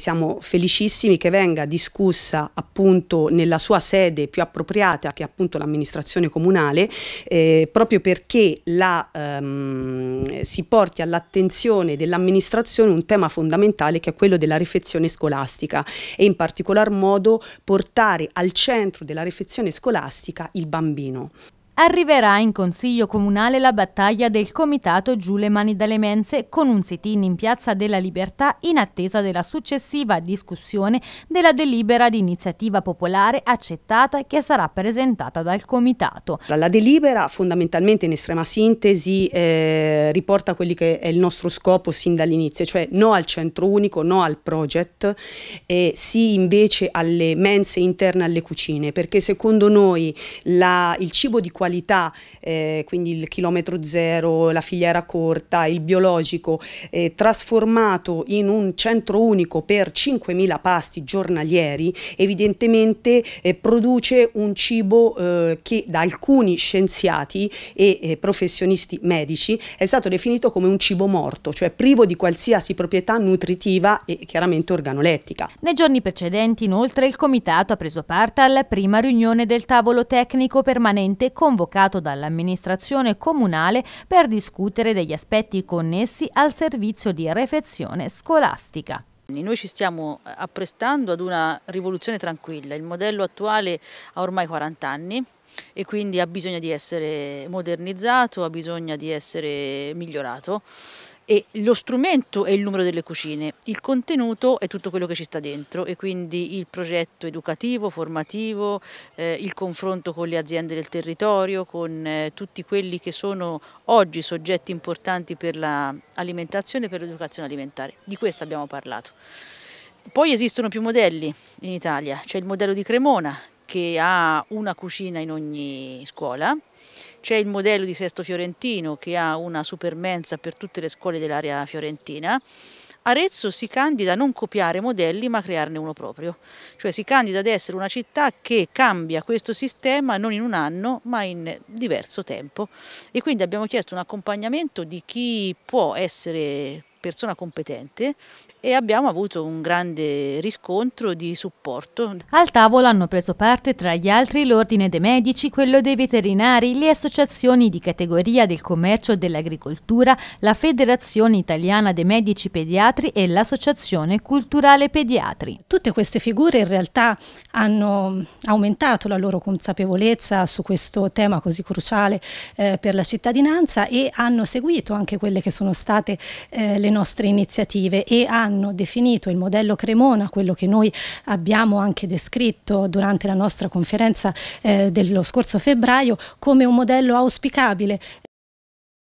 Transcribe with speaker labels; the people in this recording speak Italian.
Speaker 1: Siamo felicissimi che venga discussa appunto nella sua sede più appropriata che è appunto l'amministrazione comunale eh, proprio perché la, ehm, si porti all'attenzione dell'amministrazione un tema fondamentale che è quello della refezione scolastica e in particolar modo portare al centro della refezione scolastica il bambino.
Speaker 2: Arriverà in Consiglio Comunale la battaglia del Comitato Giù le mani dalle mense con un sit-in in Piazza della Libertà in attesa della successiva discussione della delibera di iniziativa popolare accettata che sarà
Speaker 1: presentata dal Comitato. La delibera fondamentalmente in estrema sintesi eh, riporta quelli che è il nostro scopo sin dall'inizio, cioè no al centro unico, no al project, eh, sì invece alle mense interne alle cucine, perché secondo noi la, il cibo di qualità qualità, eh, quindi il chilometro zero, la filiera corta, il biologico, eh, trasformato in un centro unico per 5.000 pasti giornalieri, evidentemente eh, produce un cibo eh, che da alcuni scienziati e eh, professionisti medici è stato definito come un cibo morto, cioè privo di qualsiasi proprietà nutritiva e chiaramente organolettica.
Speaker 2: Nei giorni precedenti, inoltre, il Comitato ha preso parte alla prima riunione del tavolo tecnico permanente con convocato dall'amministrazione comunale per discutere degli aspetti connessi al servizio di refezione scolastica. Noi ci
Speaker 3: stiamo eh, apprestando ad una rivoluzione tranquilla, il modello attuale ha ormai 40 anni e quindi ha bisogno di essere modernizzato, ha bisogno di essere migliorato e lo strumento è il numero delle cucine, il contenuto è tutto quello che ci sta dentro e quindi il progetto educativo, formativo, eh, il confronto con le aziende del territorio, con eh, tutti quelli che sono oggi soggetti importanti per l'alimentazione e per l'educazione alimentare. Di questo abbiamo parlato. Poi esistono più modelli in Italia, c'è il modello di Cremona che ha una cucina in ogni scuola, c'è il modello di Sesto Fiorentino che ha una supermensa per tutte le scuole dell'area fiorentina. Arezzo si candida a non copiare modelli ma a crearne uno proprio, cioè si candida ad essere una città che cambia questo sistema non in un anno ma in diverso tempo e quindi abbiamo chiesto un accompagnamento di chi può essere persona competente e abbiamo avuto un grande riscontro di supporto.
Speaker 2: Al tavolo hanno preso parte tra gli altri l'Ordine dei Medici, quello dei Veterinari, le associazioni di categoria del commercio e dell'agricoltura, la Federazione Italiana dei Medici Pediatri e l'Associazione Culturale
Speaker 4: Pediatri. Tutte queste figure in realtà hanno aumentato la loro consapevolezza su questo tema così cruciale eh, per la cittadinanza e hanno seguito anche quelle che sono state eh, le le nostre iniziative e hanno definito il modello Cremona, quello che noi abbiamo anche descritto durante la nostra conferenza eh, dello scorso febbraio, come un modello auspicabile